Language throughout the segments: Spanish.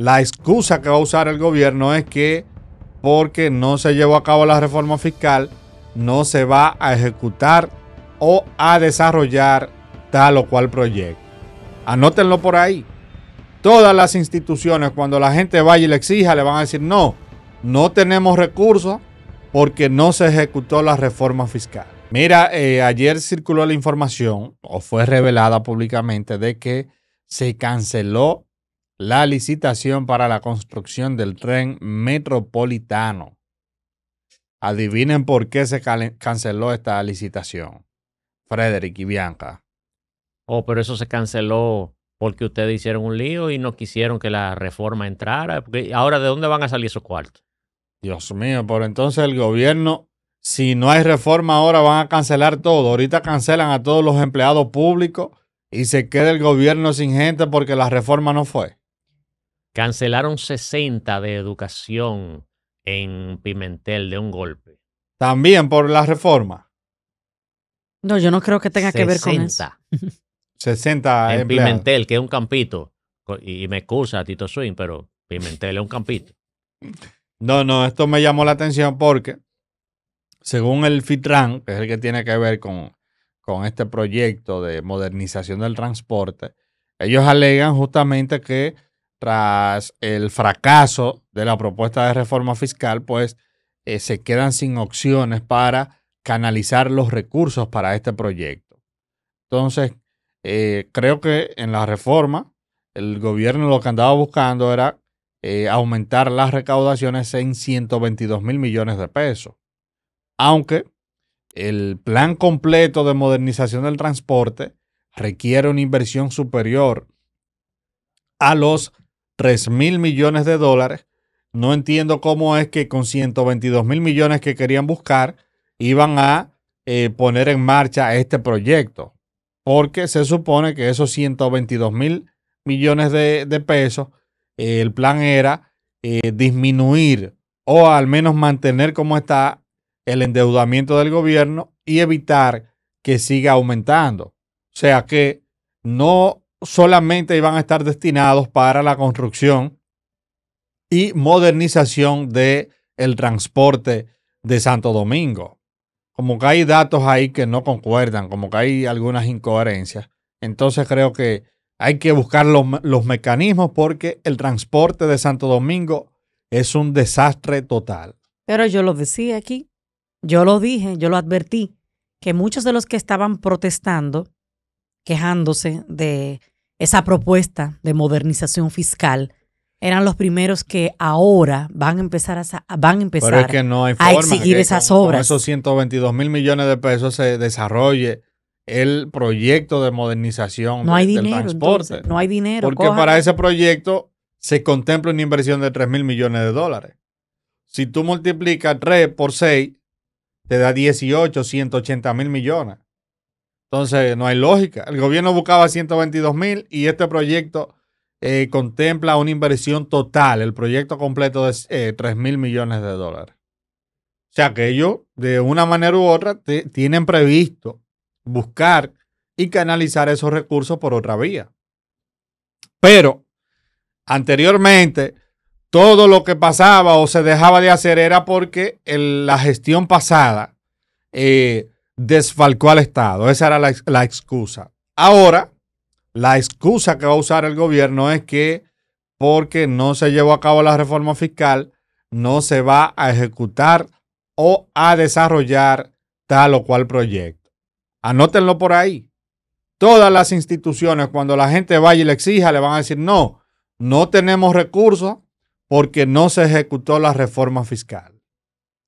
La excusa que va a usar el gobierno es que porque no se llevó a cabo la reforma fiscal, no se va a ejecutar o a desarrollar tal o cual proyecto. Anótenlo por ahí. Todas las instituciones, cuando la gente vaya y le exija, le van a decir, no, no tenemos recursos porque no se ejecutó la reforma fiscal. Mira, eh, ayer circuló la información o fue revelada públicamente de que se canceló la licitación para la construcción del tren metropolitano. Adivinen por qué se canceló esta licitación, Frederick y Bianca. Oh, pero eso se canceló porque ustedes hicieron un lío y no quisieron que la reforma entrara. ahora, ¿de dónde van a salir esos cuartos? Dios mío, pero entonces el gobierno, si no hay reforma ahora, van a cancelar todo. Ahorita cancelan a todos los empleados públicos y se queda el gobierno sin gente porque la reforma no fue. Cancelaron 60 de educación en Pimentel de un golpe. También por la reforma. No, yo no creo que tenga que ver con eso. 60 en Pimentel, que es un campito. Y, y me excusa Tito Swing, pero Pimentel es un campito. No, no, esto me llamó la atención porque, según el FITRAN, que es el que tiene que ver con, con este proyecto de modernización del transporte, ellos alegan justamente que tras el fracaso de la propuesta de reforma fiscal, pues eh, se quedan sin opciones para canalizar los recursos para este proyecto. Entonces, eh, creo que en la reforma el gobierno lo que andaba buscando era eh, aumentar las recaudaciones en 122 mil millones de pesos. Aunque el plan completo de modernización del transporte requiere una inversión superior a los 3 mil millones de dólares. No entiendo cómo es que con 122 mil millones que querían buscar iban a eh, poner en marcha este proyecto, porque se supone que esos 122 mil millones de, pesos, eh, el plan era eh, disminuir o al menos mantener como está el endeudamiento del gobierno y evitar que siga aumentando. O sea que no solamente iban a estar destinados para la construcción y modernización del el transporte de Santo Domingo. Como que hay datos ahí que no concuerdan, como que hay algunas incoherencias, entonces creo que hay que buscar los, los mecanismos porque el transporte de Santo Domingo es un desastre total. Pero yo lo decía aquí, yo lo dije, yo lo advertí, que muchos de los que estaban protestando quejándose de esa propuesta de modernización fiscal, eran los primeros que ahora van a empezar a, van a, empezar Pero es que no hay forma a que esas con, obras. esos 122 mil millones de pesos se desarrolle el proyecto de modernización no hay dinero, del transporte. no hay dinero. Porque para ese proyecto se contempla una inversión de 3 mil millones de dólares. Si tú multiplicas 3 por 6, te da 18, 180 mil millones. Entonces, no hay lógica. El gobierno buscaba 122 mil y este proyecto eh, contempla una inversión total, el proyecto completo de 3 eh, mil millones de dólares. O sea que ellos, de una manera u otra, tienen previsto buscar y canalizar esos recursos por otra vía. Pero, anteriormente, todo lo que pasaba o se dejaba de hacer era porque en la gestión pasada eh, desfalcó al Estado. Esa era la, excusa. Ahora, la excusa que va a usar el gobierno es que porque no se llevó a cabo la reforma fiscal, no se va a ejecutar o a desarrollar tal o cual proyecto. Anótenlo por ahí. Todas las instituciones, cuando la gente vaya y le exija, le van a decir, no, no tenemos recursos porque no se ejecutó la reforma fiscal.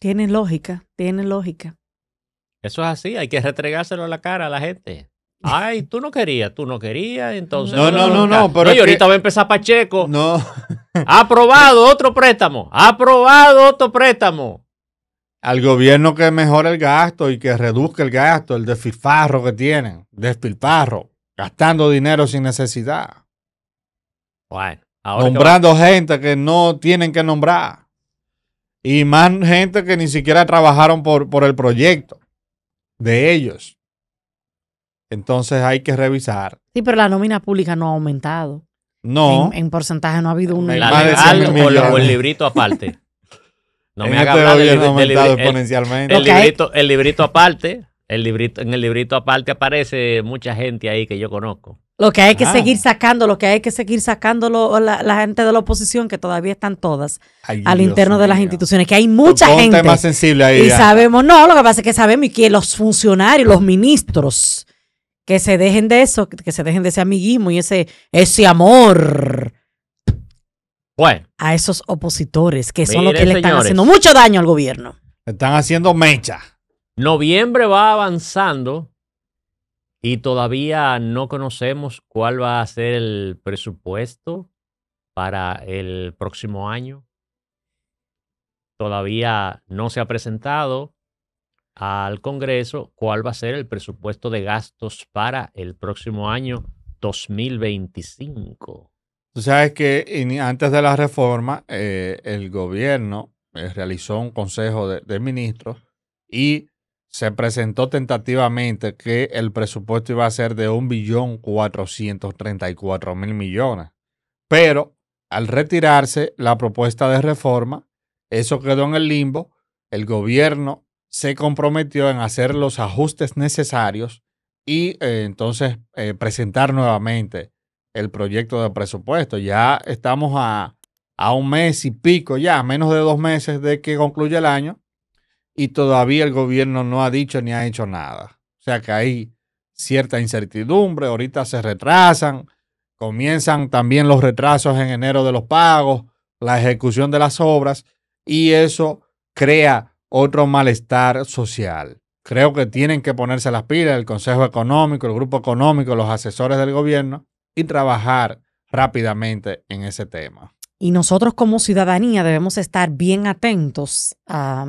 Tiene lógica, tiene lógica. Eso es así, hay que retregárselo a la cara a la gente. Ay, tú no querías, tú no querías, entonces. No, no, no, no. pero y ahorita va a empezar Pacheco. No. Ha aprobado otro préstamo. Ha aprobado otro préstamo. Al gobierno que mejore el gasto y que reduzca el gasto, el despilfarro que tienen. Despilfarro. Gastando dinero sin necesidad. Bueno. Ahora Nombrando gente que no tienen que nombrar. Y más gente que ni siquiera trabajaron por, por el proyecto de ellos. Entonces hay que revisar. Sí, pero la nómina pública no ha aumentado. No. En, porcentaje no ha habido un... La o, el librito aparte. No me haga exponencialmente. El, librito, el librito aparte, el librito, en el librito aparte aparece mucha gente ahí que yo conozco. Lo que hay que ah. seguir sacando, lo que hay que seguir sacando la, gente de la oposición, que todavía están todas al interno de las instituciones, que hay mucha gente. sensible Y sabemos, no, lo que pasa es que sabemos que los funcionarios, los ministros, que se dejen de eso, que se dejen de ese amiguismo y ese, ese amor. Bueno. A esos opositores, que son los que le están haciendo mucho daño al gobierno. Están haciendo mecha. Noviembre va avanzando y todavía no conocemos cuál va a ser el presupuesto para el próximo año. Todavía no se ha presentado al Congreso cuál va a ser el presupuesto de gastos para el próximo año 2025. Tú sabes que antes de la reforma, eh, el gobierno eh, realizó un consejo de ministros y se presentó tentativamente que el presupuesto iba a ser de 1.434.000 millones. Pero al retirarse la propuesta de reforma, eso quedó en el limbo. El gobierno se comprometió en hacer los ajustes necesarios y eh, entonces eh, presentar nuevamente el proyecto de presupuesto. Ya estamos a, a un mes y pico, ya menos de dos meses de que concluye el año y todavía el gobierno no ha dicho ni ha hecho nada. O sea que hay cierta incertidumbre, ahorita se retrasan, comienzan también los retrasos en enero de los pagos, la ejecución de las obras y eso crea otro malestar social. Creo que tienen que ponerse las pilas el Consejo Económico, el Grupo Económico, los asesores del gobierno y trabajar rápidamente en ese tema. Y nosotros como ciudadanía debemos estar bien atentos a,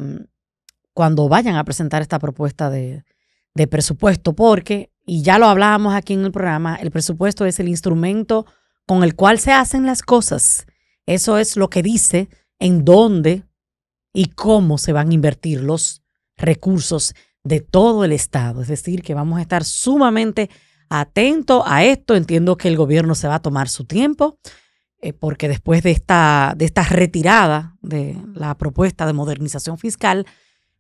cuando vayan a presentar esta propuesta de, presupuesto, porque, y ya lo hablábamos aquí en el programa, el presupuesto es el instrumento con el cual se hacen las cosas. Eso es lo que dice en dónde y cómo se van a invertir los recursos de todo el Estado. Es decir, que vamos a estar sumamente atentos a esto. Entiendo que el gobierno se va a tomar su tiempo, eh, porque después de esta, de esta retirada de la propuesta de modernización fiscal,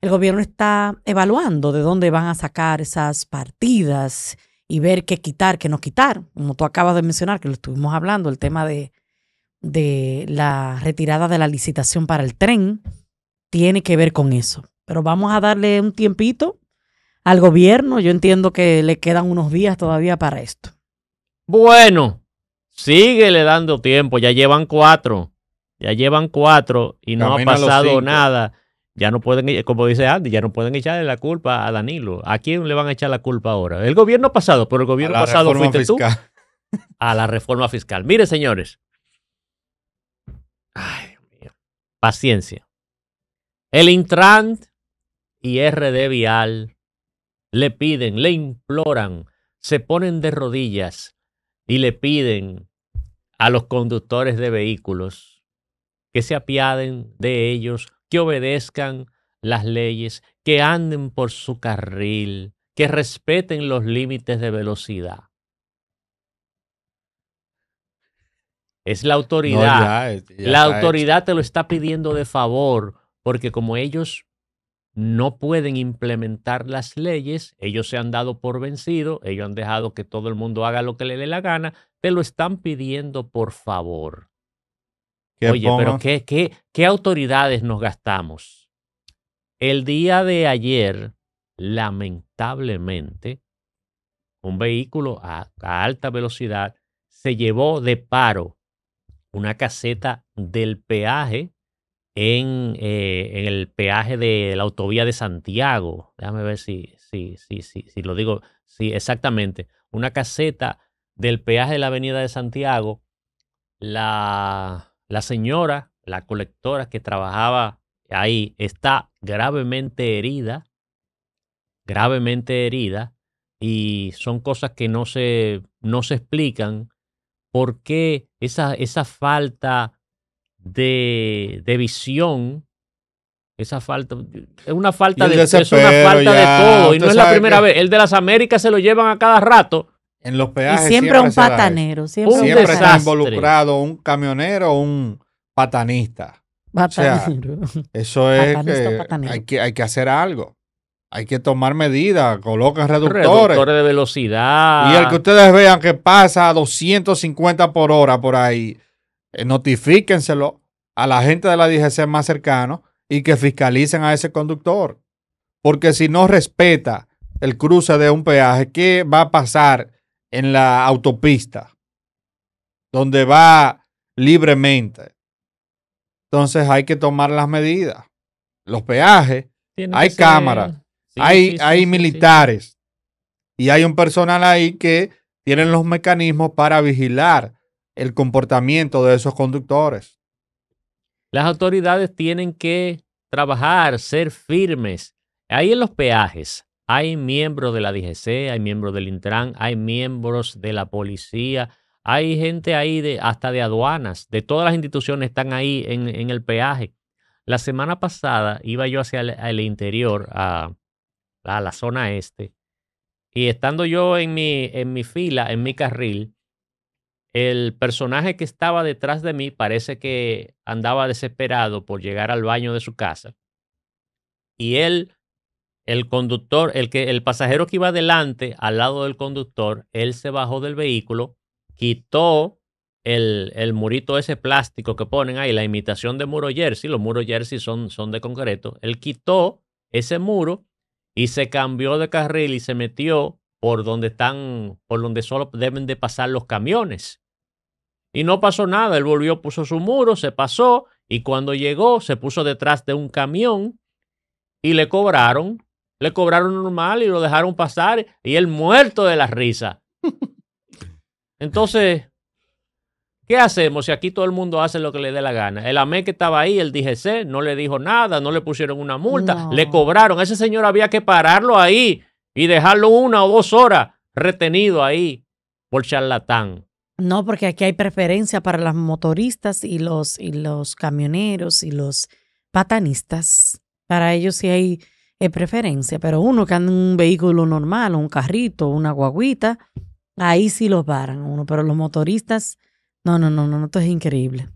el gobierno está evaluando de dónde van a sacar esas partidas y ver qué quitar, qué no quitar. Como tú acabas de mencionar, que lo estuvimos hablando, el tema de, de la retirada de la licitación para el tren tiene que ver con eso. Pero vamos a darle un tiempito al gobierno. Yo entiendo que le quedan unos días todavía para esto. Bueno, síguele dando tiempo. Ya llevan cuatro. Ya llevan cuatro y no ha pasado nada. Ya no pueden, e, como dice Andy, ya no pueden echarle la culpa a Danilo. ¿A quién le van a echar la culpa ahora? El gobierno pasado, pero el gobierno pasado fuiste tú. A la reforma fiscal. Mire, señores. Ay, Dios mío. Paciencia. El Intran y RD Vial le piden, le imploran, se ponen de rodillas y le piden a los conductores de vehículos que se apiaden de ellos que obedezcan las leyes, que anden por su carril, que respeten los límites de velocidad. Es la autoridad. Eh, la autoridad te lo está pidiendo de favor, porque como ellos no pueden implementar las leyes, ellos se han dado por vencido, ellos han dejado que todo el mundo haga lo que le dé la gana, te lo están pidiendo por favor. Oye, pero ¿qué, qué, qué autoridades nos gastamos? El día de ayer, lamentablemente, un vehículo a, alta velocidad se llevó de paro una caseta del peaje eh, en, el peaje de la autovía de Santiago. Déjame ver si, si, si, si, si lo digo. Sí, exactamente. Una caseta del peaje de la avenida de Santiago. La, la señora, la colectora que trabajaba ahí, está gravemente herida, gravemente herida, y son cosas que no se, no se explican. ¿Por qué esa, esa falta de, de visión esa falta es una falta de, es una falta de todo y no es la primera vez el de las Américas se lo llevan a cada rato en los peajes. Y siempre, un patanero. Siempre, un siempre está involucrado un camionero o un patanista. Patanero. eso es que hay, que hay que hacer algo. Hay que tomar medidas, colocan reductores. Reductores de velocidad. Y el que ustedes vean que pasa a 250 por hora por ahí, eh, notifíquenselo a la gente de la DGC más cercano y que fiscalicen a ese conductor. Porque si no respeta el cruce de un peaje, ¿qué va a pasar en la autopista, donde va libremente. Entonces hay que tomar las medidas. Los peajes, hay cámaras, hay, hay militares y hay un personal ahí que tienen los mecanismos para vigilar el comportamiento de esos conductores. Las autoridades tienen que trabajar, ser firmes. Ahí en los peajes, hay miembros de la DGC, hay miembros del Intran, hay miembros de la policía, hay gente ahí de, hasta de aduanas, de todas las instituciones están ahí en, el peaje. La semana pasada iba yo hacia el, interior, a, a, la zona este, y estando yo en mi, en mi fila, en mi carril, el personaje que estaba detrás de mí parece que andaba desesperado por llegar al baño de su casa. Y él el conductor, el que el pasajero que iba adelante al lado del conductor, él se bajó del vehículo, quitó el, el, murito ese plástico que ponen ahí, la imitación de muro jersey, los muros jersey son, son de concreto, él quitó ese muro y se cambió de carril y se metió por donde están, por donde solo deben de pasar los camiones. Y no pasó nada, él volvió, puso su muro, se pasó y cuando llegó se puso detrás de un camión y le cobraron le cobraron normal y lo dejaron pasar y él muerto de la risa. Entonces, ¿qué hacemos si aquí todo el mundo hace lo que le dé la gana? El AME que estaba ahí, el DGC, no le dijo nada, no le pusieron una multa, le cobraron. Ese señor había que pararlo ahí y dejarlo una o dos horas retenido ahí por charlatán. No, porque aquí hay preferencia para los motoristas y los, y los camioneros y los patanistas. Para ellos sí hay es preferencia, pero uno que anda en un vehículo normal, un carrito, una guaguita, ahí sí los paran uno, pero los motoristas, no, no, no, no, esto es increíble.